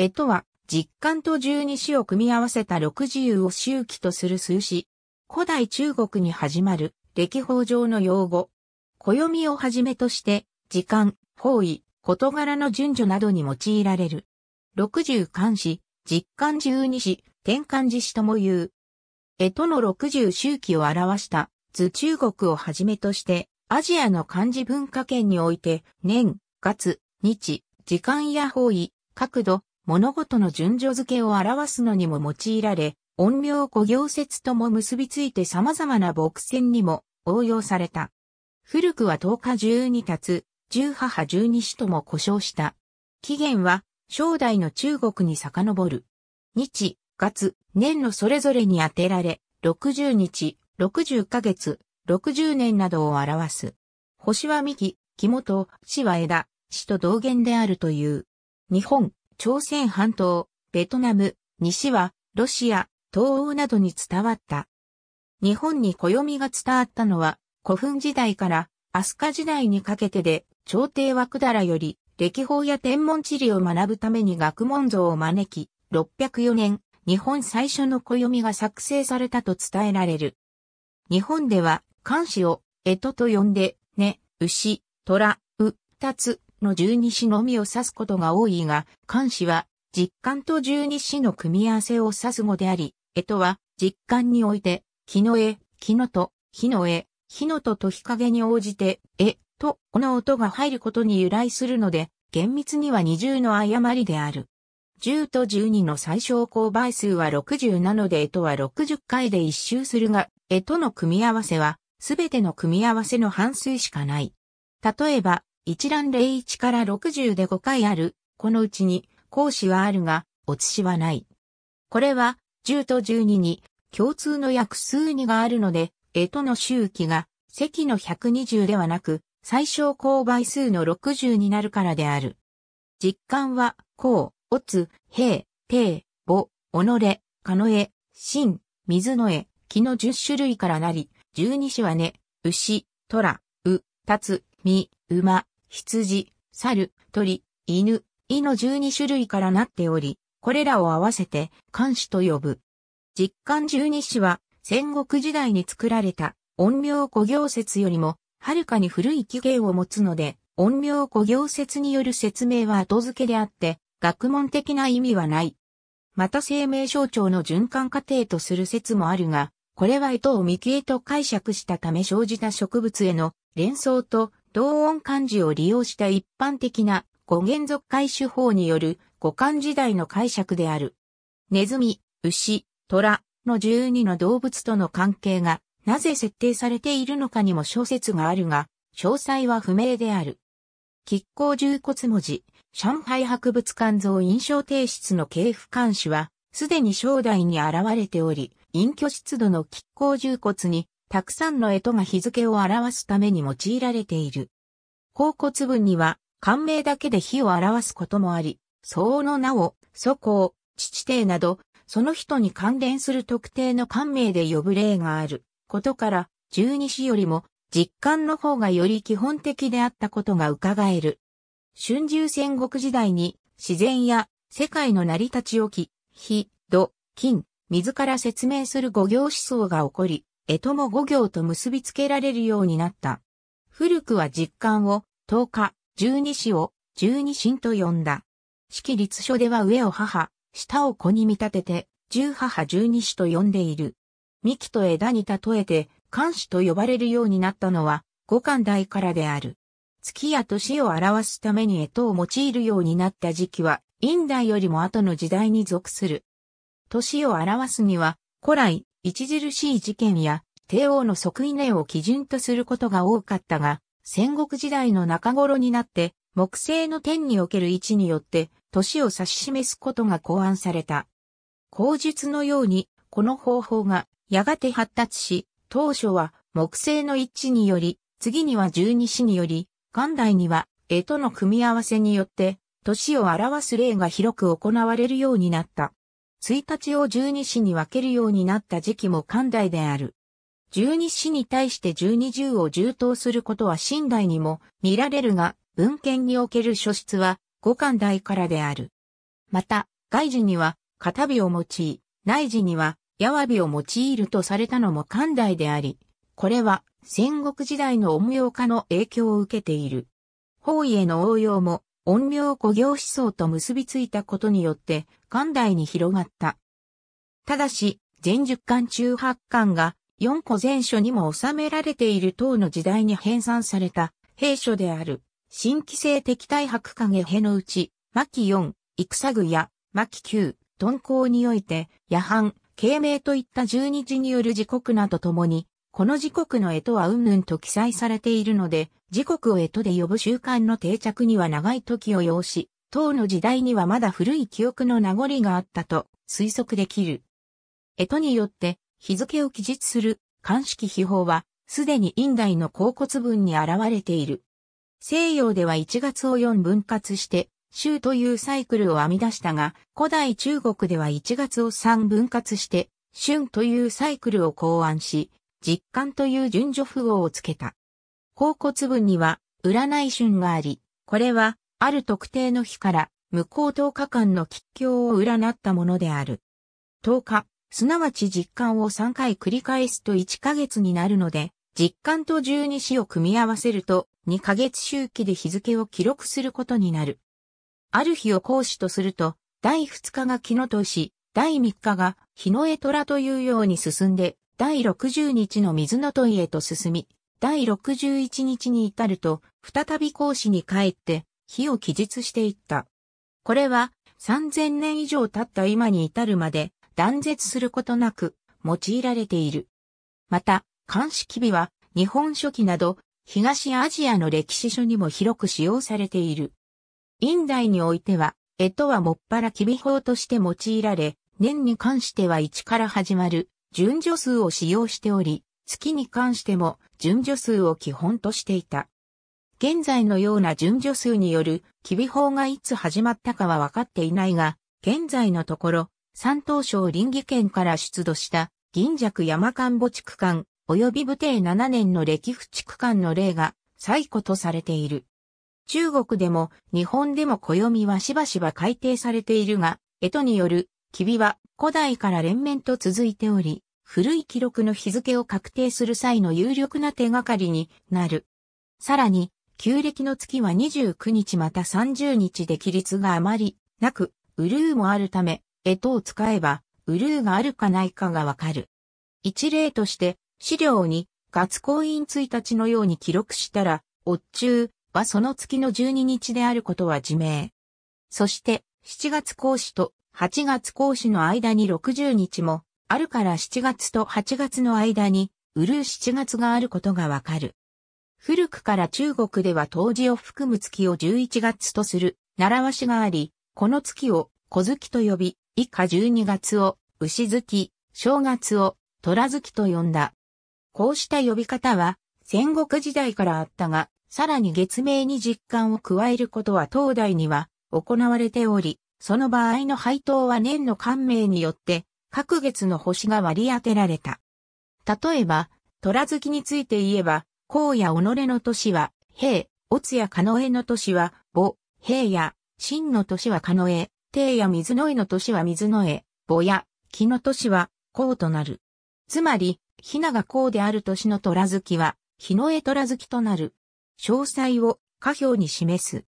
えとは、実感と十二支を組み合わせた六十を周期とする数詞。古代中国に始まる歴法上の用語。暦をはじめとして、時間、方位、事柄の順序などに用いられる。六十漢詩、実感十二詩、転換字詩とも言う。えとの六十周期を表した図中国をはじめとして、アジアの漢字文化圏において、年、月、日、時間や方位、角度、物事の順序付けを表すのにも用いられ、音量古行説とも結びついて様々な牧戦にも応用された。古くは10日12つ、10母12子とも故障した。起源は、正代の中国に遡る。日、月、年のそれぞれに当てられ、60日、60ヶ月、60年などを表す。星は幹、木元、死は枝、死と同源であるという。日本、朝鮮半島、ベトナム、西は、ロシア、東欧などに伝わった。日本に暦が伝わったのは、古墳時代から飛鳥時代にかけてで、朝廷は百済より、歴法や天文地理を学ぶために学問像を招き、604年、日本最初の暦が作成されたと伝えられる。日本では、漢詩を、えとと呼んで、ね、牛、虎、う、たつ、の十二支のみを指すことが多いが、漢詩は、実感と十二支の組み合わせを指す語であり、えとは、実感において、木の絵、木のと、日の絵、日のとと日陰に応じて、え、と、この音が入ることに由来するので、厳密には二重の誤りである。十と十二の最小公倍数は六十なので、えとは六十回で一周するが、えとの組み合わせは、すべての組み合わせの半数しかない。例えば、一覧例1から60で5回ある、このうちに、孔子はあるが、おつしはない。これは、10と12に、共通の約数にがあるので、えとの周期が、積の120ではなく、最小公倍数の60になるからである。実感は、公、おつ、平、平、母、おのれ、かのえ、しん、水のえ、木の10種類からなり、12子はね、牛、とら、う、たつ、み、馬、羊、猿、鳥、犬、胃の12種類からなっており、これらを合わせて漢詩と呼ぶ。実漢十二詩は戦国時代に作られた音名古行説よりもはるかに古い起源を持つので、音名古行説による説明は後付けであって、学問的な意味はない。また生命象徴の循環過程とする説もあるが、これは糸を未経と解釈したため生じた植物への連想と同音漢字を利用した一般的な語源属解手法による語漢時代の解釈である。ネズミ、牛、虎の12の動物との関係がなぜ設定されているのかにも小説があるが、詳細は不明である。亀甲重骨文字、上海博物館像印象提出の系譜監視は、すでに正代に現れており、隠居湿度の亀甲重骨にたくさんの絵とが日付を表すために用いられている。甲骨文には、官名だけで日を表すこともあり、相応の名を、祖公、父帝など、その人に関連する特定の官名で呼ぶ例があることから、十二支よりも実感の方がより基本的であったことが伺える。春秋戦国時代に自然や世界の成り立ちをき、火、土、金、水から説明する五行思想が起こり、江戸も五行と結びつけられるようになった。古くは実感を、十日、十二子を、十二神と呼んだ。式律書では上を母、下を子に見立てて、十母十二子と呼んでいる。幹と枝に例えて、漢子と呼ばれるようになったのは、五漢代からである。月や年を表すためにえとを用いるようになった時期は、陰代よりも後の時代に属する。年を表すには、古来、著しい事件や帝王の即位年を基準とすることが多かったが、戦国時代の中頃になって、木星の天における位置によって、年を指し示すことが考案された。口述のように、この方法がやがて発達し、当初は木星の一致により、次には十二支により、元来には絵との組み合わせによって、年を表す例が広く行われるようになった。1日を十二支に分けるようになった時期も寛大である。十二支に対して十二十を重当することは新代にも見られるが、文献における書室は五寛大からである。また、外時には片日を用い、内時には矢わを用いるとされたのも寛大であり、これは戦国時代の音用化の影響を受けている。方位への応用も音量古行思想と結びついたことによって、寛大に広がった。ただし、全十巻中八巻が、4個前書にも収められている唐の時代に編纂された、兵書である、新規性敵対白影兵のうち、巻4、戦具や、巻九、頓行において、夜半、啓明といった十二字による時刻などともに、この時刻の絵とはうんぬんと記載されているので、時刻を絵とで呼ぶ習慣の定着には長い時を要し、唐の時代にはまだ古い記憶の名残があったと推測できる。絵とによって日付を記述する漢式秘宝は、すでに院代の甲骨文に現れている。西洋では1月を4分割して、週というサイクルを編み出したが、古代中国では1月を3分割して、春というサイクルを考案し、実感という順序符号をつけた。甲骨文には、占い春があり、これは、ある特定の日から、向こう10日間の吉凶を占ったものである。10日、すなわち実感を3回繰り返すと1ヶ月になるので、実感と十二支を組み合わせると、2ヶ月周期で日付を記録することになる。ある日を講師とすると、第2日が木の年、第3日が日の絵虎というように進んで、第60日の水の問いへと進み、第61日に至ると、再び講師に帰って、火を記述していった。これは、3000年以上経った今に至るまで、断絶することなく、用いられている。また、漢式美は、日本書紀など、東アジアの歴史書にも広く使用されている。院代においては、江戸はもっぱら機微法として用いられ、年に関しては1から始まる、順序数を使用しており、月に関しても順序数を基本としていた。現在のような順序数によるキビ法がいつ始まったかは分かっていないが、現在のところ、山東省林義県から出土した銀尺山間墓地区間及び武帝7年の歴府地区間の例が最古とされている。中国でも日本でも暦はしばしば改定されているが、江戸による、キビは古代から連綿と続いており、古い記録の日付を確定する際の有力な手がかりになる。さらに、旧暦の月は29日また30日で規律があまりなく、ウルーもあるため、えとを使えば、ウルーがあるかないかがわかる。一例として、資料に、月光院1日のように記録したら、お中はその月の12日であることは自明。そして、7月講師と8月講師の間に60日も、あるから7月と8月の間に、うるう7月があることがわかる。古くから中国では冬至を含む月を11月とする習わしがあり、この月を小月と呼び、以下12月を牛月、正月を虎月と呼んだ。こうした呼び方は戦国時代からあったが、さらに月名に実感を加えることは東代には行われており、その場合の配当は年の官名によって各月の星が割り当てられた。例えば、虎月について言えば、荒野己の年は、平、乙やカノエの年は、母、平や、真の年はカノエ、帝や水の絵の年は水の絵、母や、木の年は、ことなる。つまり、ひながこである年の虎月は、日の絵虎月となる。詳細を、下表に示す。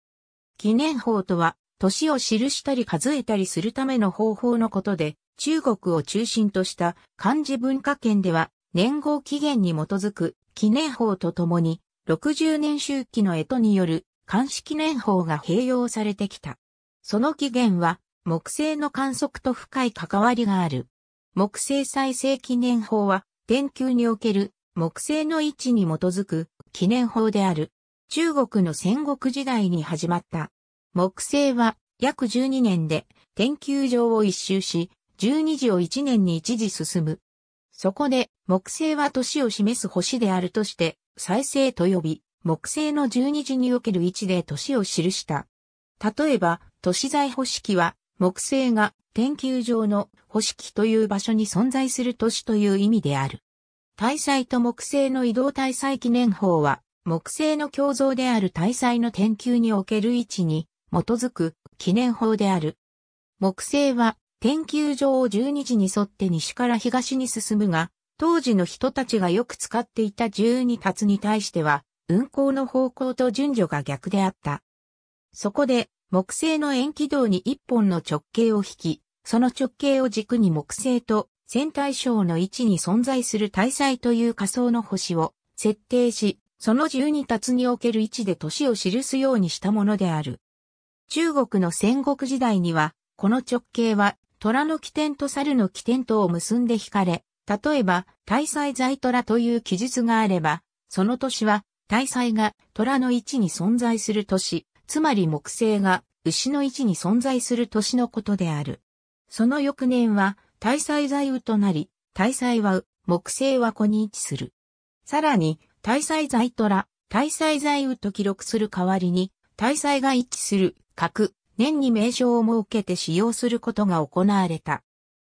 記念法とは、年を記したり数えたりするための方法のことで、中国を中心とした漢字文化圏では、年号起源に基づく記念法とともに、60年周期の絵とによる漢式年法が併用されてきた。その起源は、木星の観測と深い関わりがある。木星再生記念法は、天球における木星の位置に基づく記念法である。中国の戦国時代に始まった木星は約12年で天球上を一周し、12時を1年に一時進む。そこで木星は年を示す星であるとして、再生と呼び、木星の12時における位置で年を記した。例えば、都市在保式は、木星が天球上の保式という場所に存在する都市という意味である。大祭と木星の移動大祭記念法は、木星の共像である大祭の天球における位置に基づく記念法である。木星は天球上を十二時に沿って西から東に進むが、当時の人たちがよく使っていた十二達に対しては、運行の方向と順序が逆であった。そこで、木星の円軌道に一本の直径を引き、その直径を軸に木星と線対象の位置に存在する大祭という仮想の星を設定し、その十二達における位置で年を記すようにしたものである。中国の戦国時代には、この直径は、虎の起点と猿の起点とを結んで引かれ、例えば、大祭在虎という記述があれば、その年は、大祭が虎の位置に存在する年、つまり木星が牛の位置に存在する年のことである。その翌年は、大祭在雨となり、大祭は右、木星は子に位置する。さらに、大祭在虎、大祭在雨と記録する代わりに、大祭が位置する各年に名称を設けて使用することが行われた。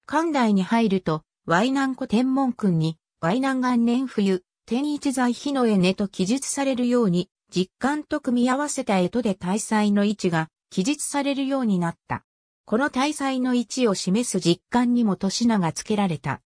関内に入ると、ワイン湖天文君に、ワイン元年冬、天一在日の絵根と記述されるように、実感と組み合わせた絵とで大祭の位置が記述されるようになった。この大祭の位置を示す実感にも年名が付けられた。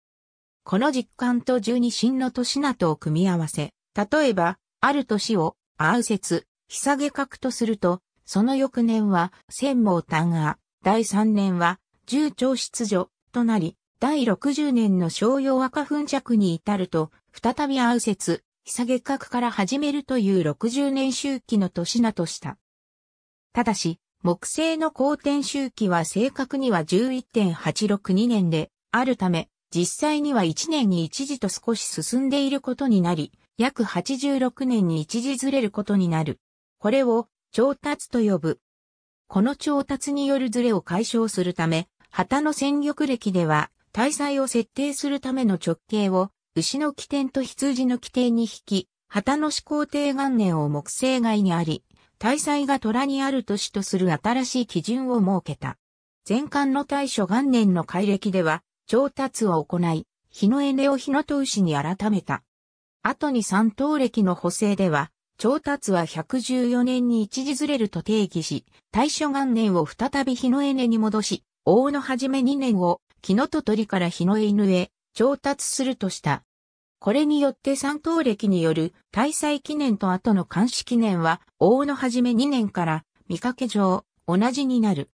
この実感と十二神の年名とを組み合わせ、例えば、ある年を、あう日下ひげかとすると、その翌年は、専門単が、第3年は、重長出所となり、第60年の商用赤粉着に至ると、再び合う説、久月閣から始めるという60年周期の年なとした。ただし、木星の公転周期は正確には11.862年であるため、実際には1年に一時と少し進んでいることになり、約86年に一時ずれることになる。これを調達と呼ぶ。この調達によるズレを解消するため、旗の戦力歴では、体裁を設定するための直径を、牛の起点と羊の起点に引き、旗の始皇帝元年を木星外にあり、大祭が虎にある年とする新しい基準を設けた。前漢の大処。元年の改暦では、調達を行い、日のエネを日の頭牛に改めた。後に三等暦の補正では、調達は114年に一時ずれると定義し、大正元年を再び日のエネに戻し、大のはじめ2年を、木のと鳥から日の犬へ、調達するとした。これによって三等歴による大祭記念と後の監視記念は、大のはじめ2年から、見かけ上、同じになる。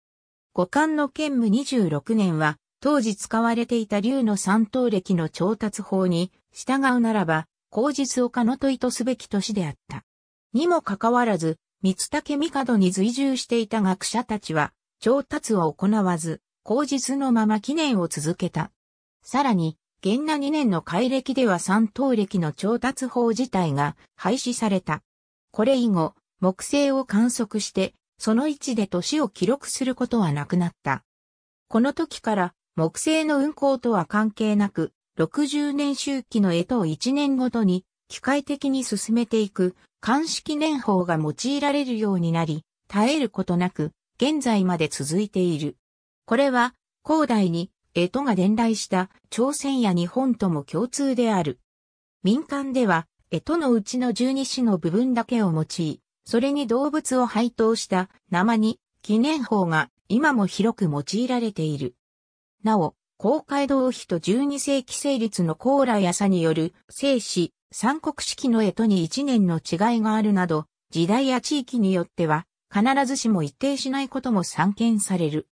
五冠の兼務26年は、当時使われていた竜の三等歴の調達法に従うならば、口実を可能と意図すべき年であった。にもかかわらず、三竹帝に随従していた学者たちは、調達を行わず、口実のまま記念を続けた。さらに、元那二年の改暦では三等暦の調達法自体が廃止された。これ以後、木星を観測して、その位置で年を記録することはなくなった。この時から、木星の運行とは関係なく、60年周期の絵と1年ごとに、機械的に進めていく漢視記念法が用いられるようになり、絶えることなく、現在まで続いている。これは、古代に、江戸が伝来した朝鮮や日本とも共通である。民間では、江戸のうちの十二支の部分だけを用い、それに動物を配当した生に記念法が今も広く用いられている。なお、公会堂碑と十二世紀成立のコーラやさによる生死、三国式の絵とに一年の違いがあるなど、時代や地域によっては、必ずしも一定しないことも散見される。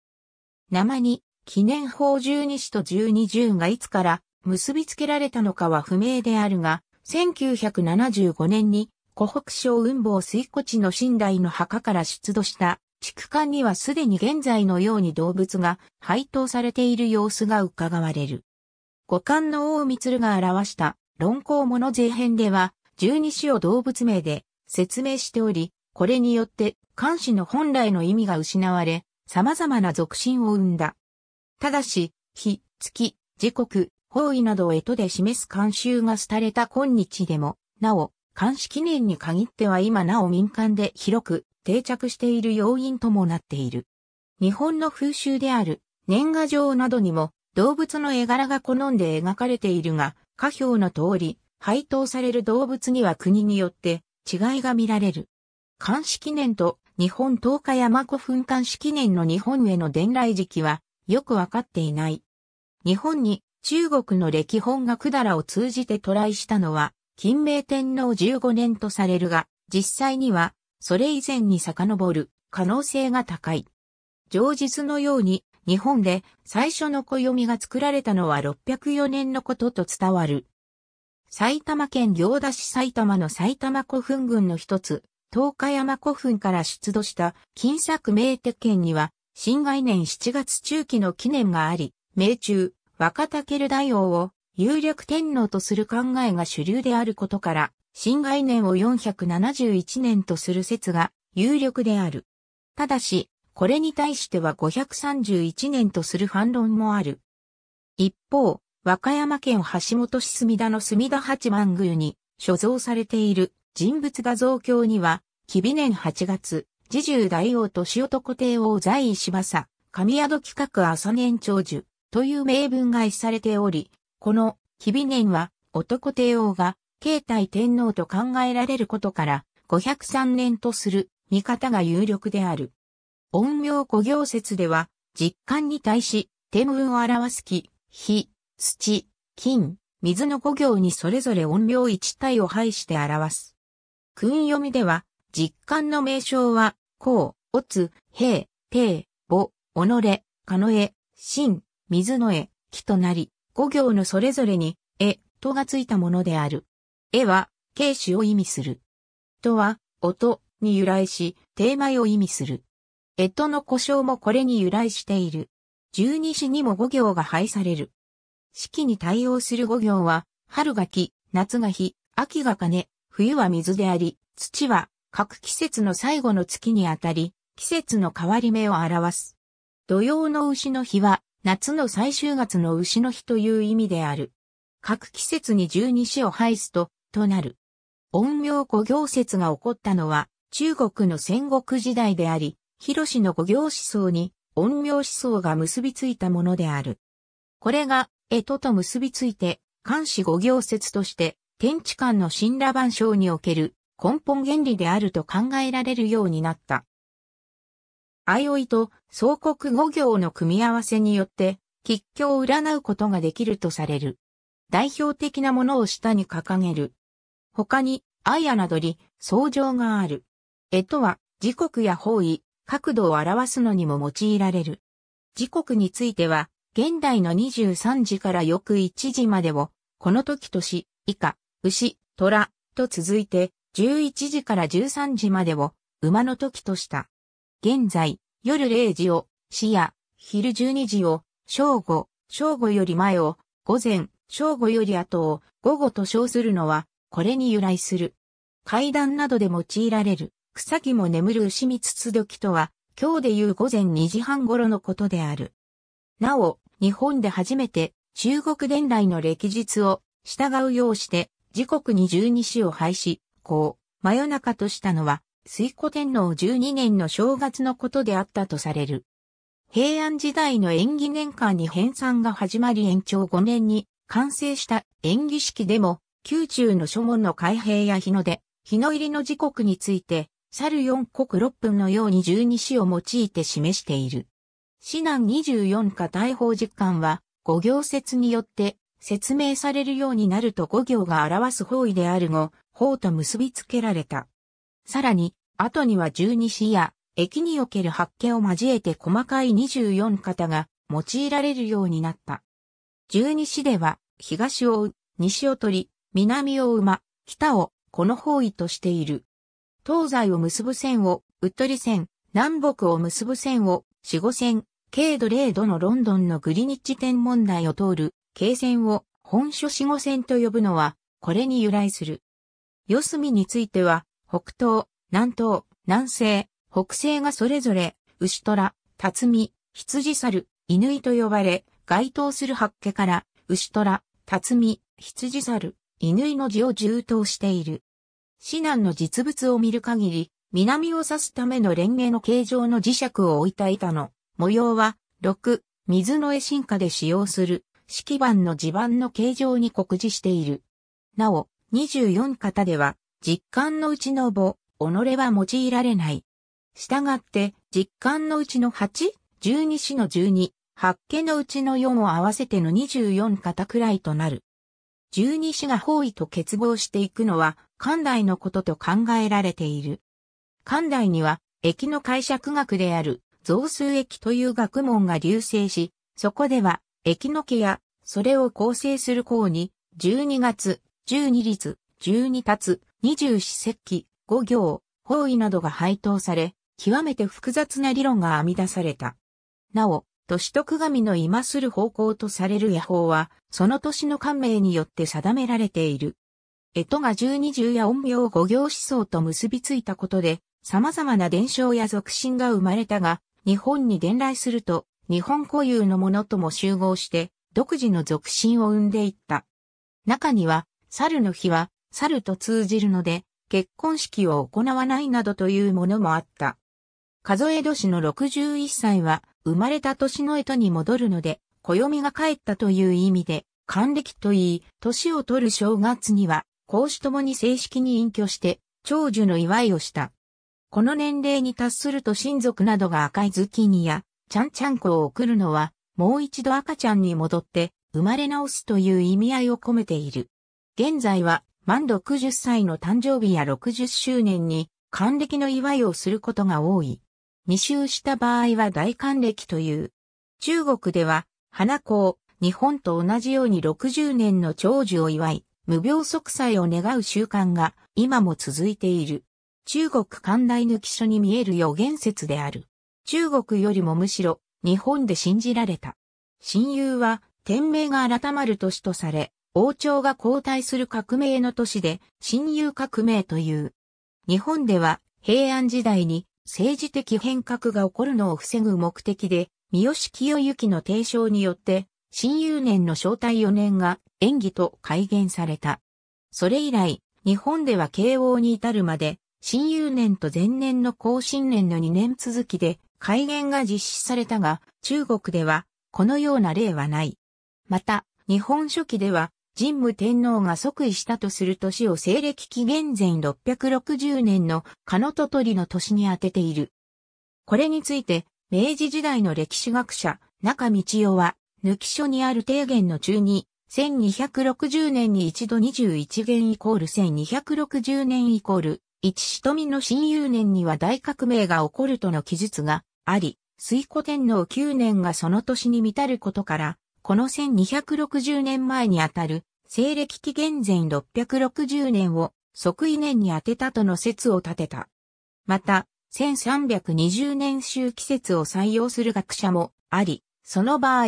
生に、記念法十二支と十二十がいつから結びつけられたのかは不明であるが、1975年に湖北省雲房水庫地の寝台の墓から出土した畜館にはすでに現在のように動物が配当されている様子が伺われる。五感の大光が表した論考物税編では、十二種を動物名で説明しており、これによって漢詩の本来の意味が失われ、様々な俗信を生んだ。ただし、日、月、時刻、方位などを干支で示す慣習が廃れた今日でも、なお、監視記念に限っては今なお民間で広く定着している要因ともなっている。日本の風習である年賀状などにも動物の絵柄が好んで描かれているが、下表の通り、配当される動物には国によって違いが見られる。視式年と日本東海山古墳視式年の日本への伝来時期はよくわかっていない。日本に中国の歴本が百済を通じて渡来したのは、金明天皇15年とされるが、実際には、それ以前に遡る可能性が高い。上実のように、日本で最初の暦が作られたのは604年のことと伝わる。埼玉県行田市埼玉の埼玉古墳群の一つ、東海山古墳から出土した金作名鉄県には、新概念7月中期の記念があり、命中、若竹大王を有力天皇とする考えが主流であることから、新概念を471年とする説が有力である。ただし、これに対しては531年とする反論もある。一方、和歌山県橋本市隅田の隅田八幡宮に所蔵されている人物画像鏡には、紀美年8月、自十大王と塩男帝王在位しばさ、神宿企画朝年長寿という名文が一されており、この紀美年は男帝王が慶太天皇と考えられることから503年とする見方が有力である。音名古行説では、実感に対し、天文を表す木、火、土、金、水の五行にそれぞれ音量一体を配して表す。訓読みでは、実感の名称は、甲、乙、平、帝、母、己、かのえ、真、水のえ、木となり、五行のそれぞれに、え、とがついたものである。絵は、形詞を意味する。とは、音に由来し、テーマを意味する。江戸の故障もこれに由来している。十二支にも五行が配される。四季に対応する五行は、春が木、夏が日、秋が金、冬は水であり、土は各季節の最後の月にあたり、季節の変わり目を表す。土曜の牛の日は、夏の最終月の牛の日という意味である。各季節に十二支を配すと、となる。陰陽五行説が起こったのは、中国の戦国時代であり、広氏の五行思想に、陰陽思想が結びついたものである。これが、江戸と結びついて、漢詩五行説として、天地間の神羅万象における根本原理であると考えられるようになった。相生と創国五行の組み合わせによって、吉凶を占うことができるとされる。代表的なものを下に掲げる。他に、愛やなどり、相乗がある。えとは、時刻や方位、角度を表すのにも用いられる。時刻については、現代の23時から翌1時までを、この時とし、以下、牛、虎、と続いて、11時から13時までを、馬の時とした。現在、夜0時を、市や、昼12時を、正午、正午より前を、午前、正午より後を、午後と称するのは、これに由来する。階段などで用いられる。草木も眠る牛見つつ時とは、今日でいう午前2時半頃のことである。なお、日本で初めて中国伝来の歴述を従うようして、時刻に十二支を廃止、こう、真夜中としたのは、水古天皇12年の正月のことであったとされる。平安時代の演技年間に編纂が始まり延長5年に完成した演技式でも、宮中の書門の開閉や日の出、日の入りの時刻について、猿4国6分のように十二支を用いて示している。指南24課大法実感は、五行説によって説明されるようになると五行が表す方位である語、方と結びつけられた。さらに、後には十二支や、駅における発見を交えて細かい24型が用いられるようになった。十二支では、東を追う、西を取り、南を馬、北を、この方位としている。東西を結ぶ線を、うっとり線、南北を結ぶ線を、四五線、軽度0度のロンドンのグリニッジ天文台を通る、軽線を、本書四五線と呼ぶのは、これに由来する。四隅については、北東、南東、南西、北西がそれぞれ、牛虎、辰巳、羊猿、犬と呼ばれ、該当する八家から、牛虎、辰巳、羊猿、犬の字を充当している。指南の実物を見る限り、南を指すためのレンゲの形状の磁石を置いた板の模様は、6、水の絵進化で使用する式盤の地盤の形状に酷似している。なお、24型では、実感のうちの母、己は用いられない。したがって、実感のうちの8、12子の12、8家のうちの4を合わせての24型くらいとなる。十二支が方位と結合していくのは、関代のことと考えられている。関代には、駅の解釈学である、増数駅という学問が流星し、そこでは、駅の家や、それを構成する項に、12月、12律、12立、24節気、5行、方位などが配当され、極めて複雑な理論が編み出された。なお、年徳神の今する方向とされる野法は、その年の官名によって定められている。江戸が十二十や陰陽五行思想と結びついたことで、様々な伝承や俗信が生まれたが、日本に伝来すると、日本固有のものとも集合して、独自の俗信を生んでいった。中には、猿の日は、猿と通じるので、結婚式を行わないなどというものもあった。数え年の61歳は、生まれた年の干支に戻るので、暦が帰ったという意味で、還暦といい、年を取る正月には、孔子ともに正式に隠居して、長寿の祝いをした。この年齢に達すると親族などが赤いズッキーニや、ちゃんちゃんこを送るのは、もう一度赤ちゃんに戻って、生まれ直すという意味合いを込めている。現在は、満60歳の誕生日や60周年に、還暦の祝いをすることが多い。二周した場合は大還暦という。中国では、花子を日本と同じように60年の長寿を祝い、無病息災を願う習慣が今も続いている。中国寛大抜き書に見える予言説である。中国よりもむしろ日本で信じられた。親友は天命が改まる年とされ、王朝が交代する革命の年で、親友革命という。日本では平安時代に政治的変革が起こるのを防ぐ目的で、三好清行の提唱によって、新有年の正体4年が演技と改元された。それ以来、日本では慶応に至るまで、新有年と前年の後新年の2年続きで改元が実施されたが、中国ではこのような例はない。また、日本書紀では神武天皇が即位したとする年を西暦紀元前660年のカノトトリの年に当てている。これについて、明治時代の歴史学者、中道夫は、抜き書にある提言の中に、1260年に一度21元イコール1260年イコール、一しとみの親友年には大革命が起こるとの記述があり、水古天皇9年がその年に満たることから、この1260年前にあたる、西暦紀元前660年を即位年に当てたとの説を立てた。また、1320年周期説を採用する学者もあり、その場合、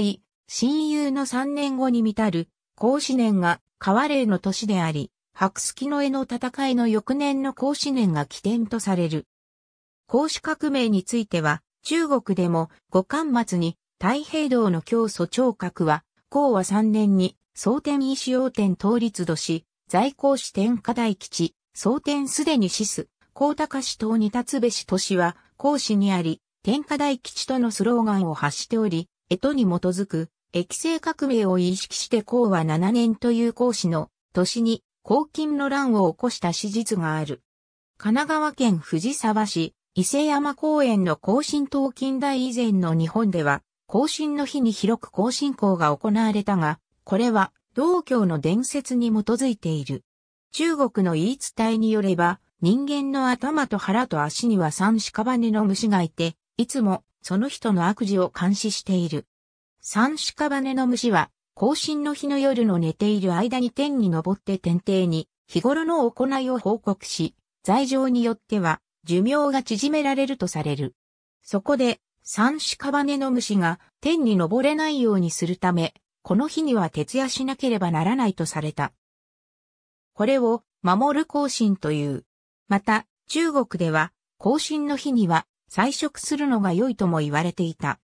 親友の3年後に満たる、甲子年が河霊の年であり、白月の絵の戦いの翌年の甲子年が起点とされる。孔子革命については、中国でも五巻末に太平道の教祖聴覚は、公和3年に、蒼天医師用天統立度し、在校支天下大吉、蒼天すでに死す、高高市等に立つべし都市は、公市にあり、天下大吉とのスローガンを発しており、江戸に基づく、液性革命を意識して公和7年という公市の、年に、黄金の乱を起こした史実がある。神奈川県藤沢市、伊勢山公園の更新東近代以前の日本では、更新の日に広く更新校が行われたが、これは道教の伝説に基づいている。中国の言い伝えによれば、人間の頭と腹と足には三屍の虫がいて、いつもその人の悪事を監視している。三屍の虫は、更新の日の夜の寝ている間に天に登って天帝に、日頃の行いを報告し、罪状によっては、寿命が縮められるとされる。そこで、三ばねの虫が天に登れないようにするため、この日には徹夜しなければならないとされた。これを守る行進という。また、中国では行進の日には菜食するのが良いとも言われていた。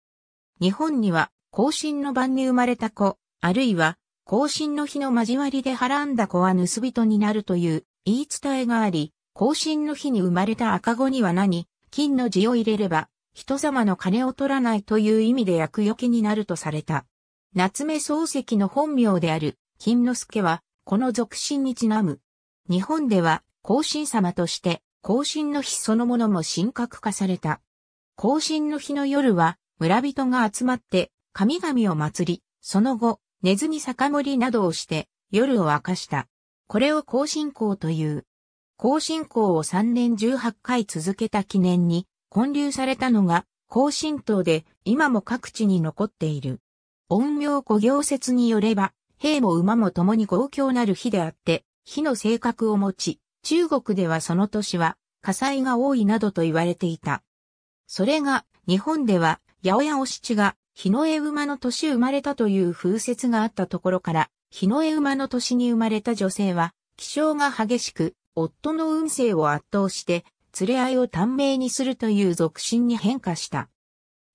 日本には行進の晩に生まれた子、あるいは行進の日の交わりで孕んだ子は盗人になるという言い伝えがあり、行進の日に生まれた赤子には何、金の字を入れれば人様の金を取らないという意味で役除きになるとされた。夏目漱石の本名である、金之助は、この俗信にちなむ。日本では、後進様として、後進の日そのものも神格化された。後進の日の夜は、村人が集まって、神々を祭り、その後、寝ずに酒盛りなどをして、夜を明かした。これを後進行という。後進行を3年18回続けた記念に、建立されたのが、高神道で今も各地に残っている。陰陽古行説によれば、兵も馬も共に豪強なる火であって、火の性格を持ち、中国ではその年は火災が多いなどと言われていた。それが日本では八百屋お七が日の絵馬の年生まれたという風説があったところから、日の絵馬の年に生まれた女性は気象が激しく、夫の運勢を圧倒して連れ合いを短命にするという俗信に変化した。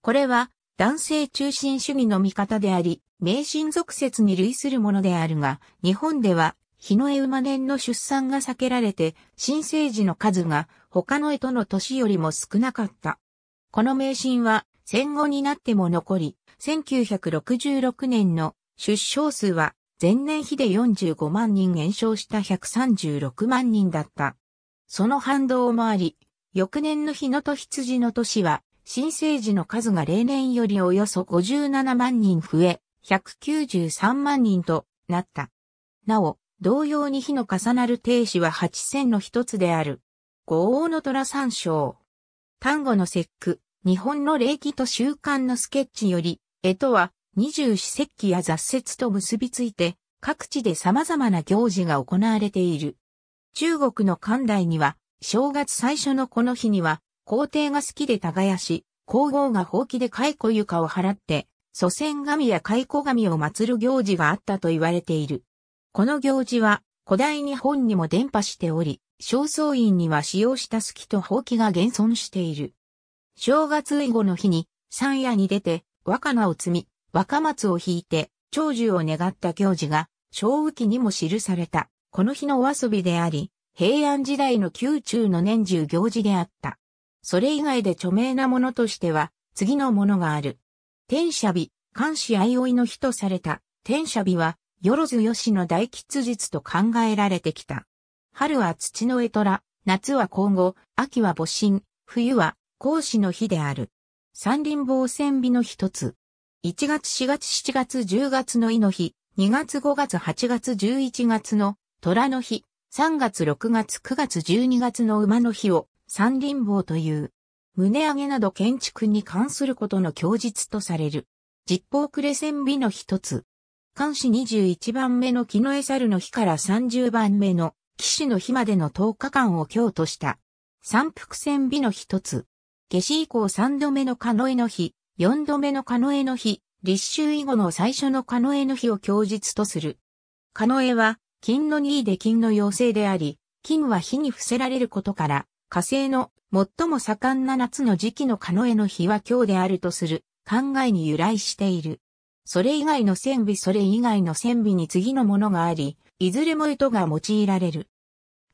これは男性中心主義の見方であり、迷信俗説に類するものであるが、日本では日の絵馬年の出産が避けられて、新生児の数が他の絵との年よりも少なかった。この迷信は戦後になっても残り、1966年の出生数は前年比で45万人減少した136万人だった。その反動もあり、翌年の日のと羊の年は、新生児の数が例年よりおよそ57万人増え、193万人となった。なお、同様に日の重なる停止は八0の一つである。五王の虎三章。単語の節句、日本の礼儀と習慣のスケッチより、絵とは二十四節気や雑節と結びついて、各地で様々な行事が行われている。中国の寛大には、正月最初のこの日には、皇帝が好きで耕し、皇后が放棄で蚕床を払って、祖先神や蚕神を祀る行事があったと言われている。この行事は、古代日本にも伝播しており、正倉院には使用した好きと放棄が現存している。正月以後の日に、山野に出て、若菜を摘み、若松を引いて、長寿を願った行事が、正雨期にも記された。この日のお遊びであり、平安時代の宮中の年中行事であった。それ以外で著名なものとしては、次のものがある。天社日、監視相追いの日とされた、天社日は、よろずよしの大吉日と考えられてきた。春は土の絵虎、夏は今後、秋は母神、冬は孔子の日である。三輪防線日の一つ。1月4月7月10月の井の日、2月5月8月11月の虎の日、3月6月9月12月の馬の日を三輪坊という。胸上げなど建築に関することの供述とされる。実報暮れ線美の一つ。関市21番目の木の餌猿の日から30番目の騎士の日までの10日間を今日とした。三福線美の一つ。下市以降3度目のカノエの日、4度目のカノエの日、立秋以後の最初のカノエの日を供述とする。カノエは金の2位で金の妖精であり、金は火に伏せられることから、火星の最も盛んな夏の時期のカノエの日は今日であるとする考えに由来している。それ以外の線尾それ以外の線尾に次のものがあり、いずれも糸が用いられる。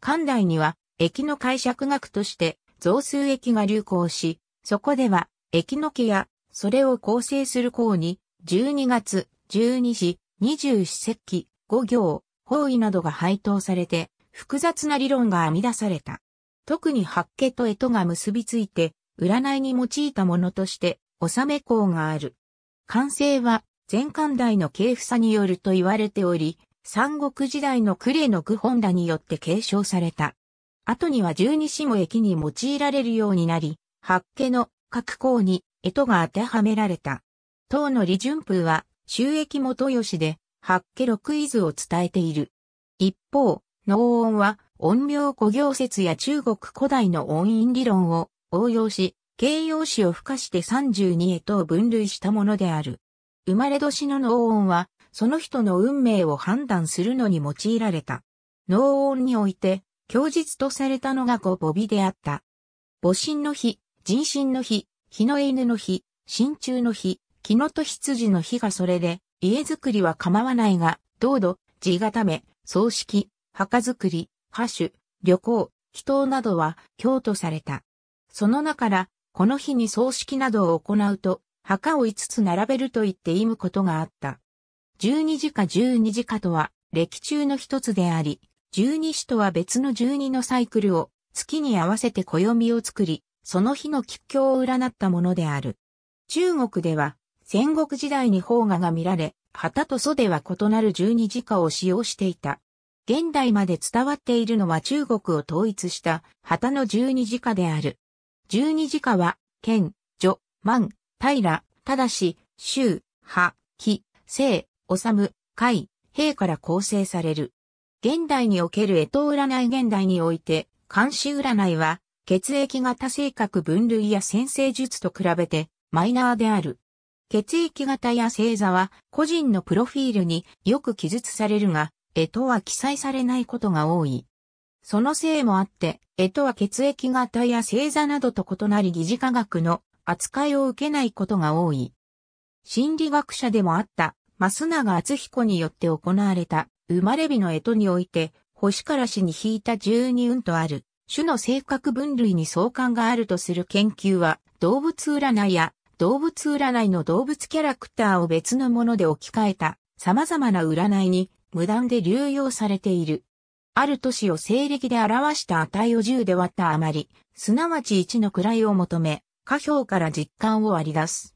館内には、駅の解釈学として、増数駅が流行し、そこでは、駅の木や、それを構成する項に、12月、12時、24節気、5行、方位などが配当されて、複雑な理論が編み出された。特に八家と干支が結びついて、占いに用いたものとして、納め項がある。完成は、前漢代の譜さによると言われており、三国時代の呉の愚本らによって継承された。後には十二支も駅に用いられるようになり、八家の各項に干支が当てはめられた。唐の李順風は、収益元吉で、八家六伊豆を伝えている。一方、能音は音量古行説や中国古代の音韻理論を応用し、形容詞を付加して32へと分類したものである。生まれ年の能音は、その人の運命を判断するのに用いられた。能音において、供述とされたのが五母尾であった。母神の日、人神の日、日の犬の日、神中の日、木のと羊の日がそれで、家づくりは構わないが、道路、地固め、葬式、墓づくり、歌手、旅行、祈祷などは京都された。その中から、この日に葬式などを行うと、墓を5つ並べると言って意むことがあった。12時か12時かとは、歴中の一つであり、十二支とは別の十二のサイクルを月に合わせて暦を作り、その日の吉凶を占ったものである。中国では戦国時代に砲画が見られ、旗と袖は異なる十二時価を使用していた。現代まで伝わっているのは中国を統一した旗の十二時価である。十二時価は、剣、女、万、平、ただし、周、派、紀、聖、治、海、兵から構成される。現代における江藤占い現代において、監視占いは、血液型性格分類や先生術と比べて、マイナーである。血液型や星座は個人のプロフィールによく記述されるが、えとは記載されないことが多い。そのせいもあって、えとは血液型や星座などと異なり疑似科学の扱いを受けないことが多い。心理学者でもあった増永厚彦によって行われた生まれ日の絵とにおいて、星から死に引いた十二運とある種の性格分類に相関があるとする研究は動物占いや動物占いの動物キャラクターを別のもので置き換えた様々な占いに無断で流用されている。ある年を西暦で表した値を10で割った余り、すなわち1の位を求め、下表から実感を割り出す。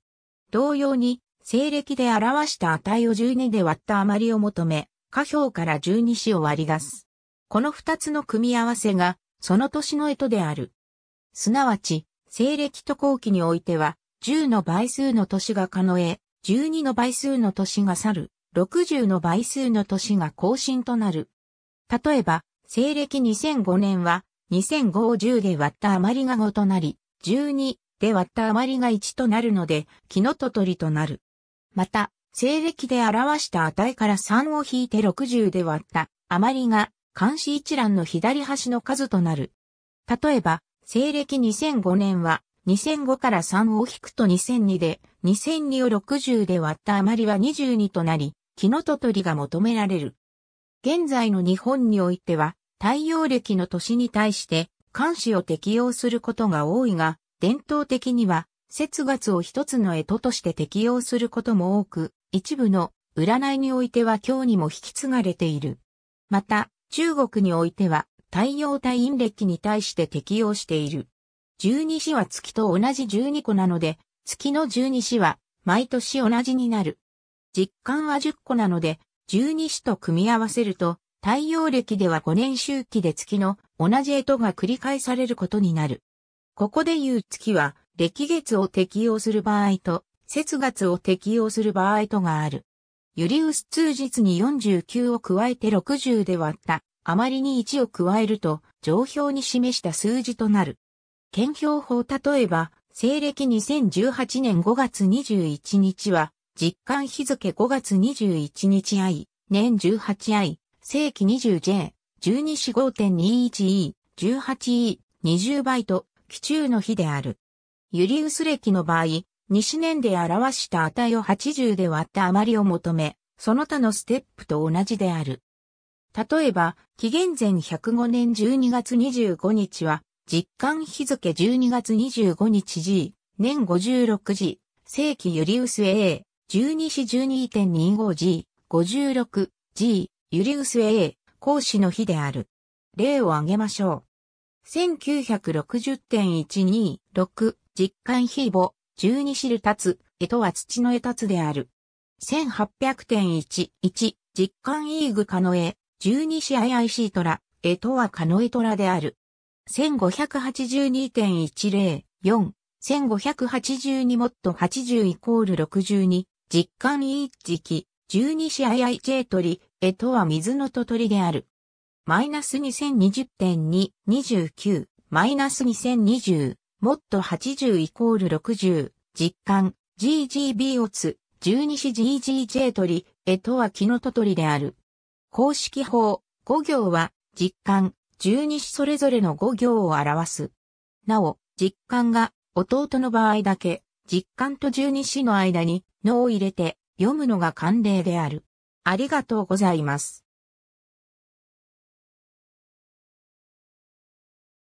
同様に、西暦で表した値を12で割った余りを求め、下表から十二子を割り出す。この二つの組み合わせが、その年の干支である。すなわち、西暦と後期においては、10の倍数の年がカノエ、12の倍数の年が去る、60の倍数の年が更新となる。例えば、西暦2005年は、2005を10で割った余りが5となり、12で割った余りが1となるので、木のと鳥となる。また、西暦で表した値から3を引いて60で割った余りが、監視一覧の左端の数となる。例えば、西暦2005年は、2005から3を引くと2002で、2002を60で割った余りは22となり、木のと取りが求められる。現在の日本においては、太陽暦の年に対して、監視を適用することが多いが、伝統的には、節月を一つの干支として適用することも多く、一部の占いにおいては今日にも引き継がれている。また、中国においては、太陽太陰暦に対して適用している。十二子は月と同じ十二個なので、月の十二子は毎年同じになる。実感は十個なので、十二子と組み合わせると、太陽暦では5年周期で月の同じ干支が繰り返されることになる。ここで言う月は、暦月を適用する場合と、節月を適用する場合とがある。ユリウス通日に49を加えて60で割った、あまりに1を加えると、上表に示した数字となる。検票法例えば、西暦2018年5月21日は、実感日付5月21日愛、年1 8愛、世紀 20J、12四 5.21E、18E、20倍と、期中の日である。ユリウス暦の場合、西年で表した値を80で割った余りを求め、その他のステップと同じである。例えば、紀元前105年12月25日は、実感日付12月25日時、年56時、正規ユリウス A、12時12.25時、56 G、ユリウス A、講師の日である。例を挙げましょう。1960.126、実感日母、12シルタつ、えとは土のえたつである。1800.11、実感イーグカノエ、12シ IIC トラ、えとはカノエトラである。1582.104、1582もっと80イコール62、実感一時期12試合 IJ 取り、えとは水のと取りである。マイナス2020.2、29、マイナス2020、もっと80イコール60、実感、GGB オツ、12市 GGJ 取り、えとは木のと取りである。公式法、5行は、実感、十二支それぞれの五行を表す。なお、実感が弟の場合だけ、実感と十二支の間に、のを入れて読むのが慣例である。ありがとうございます。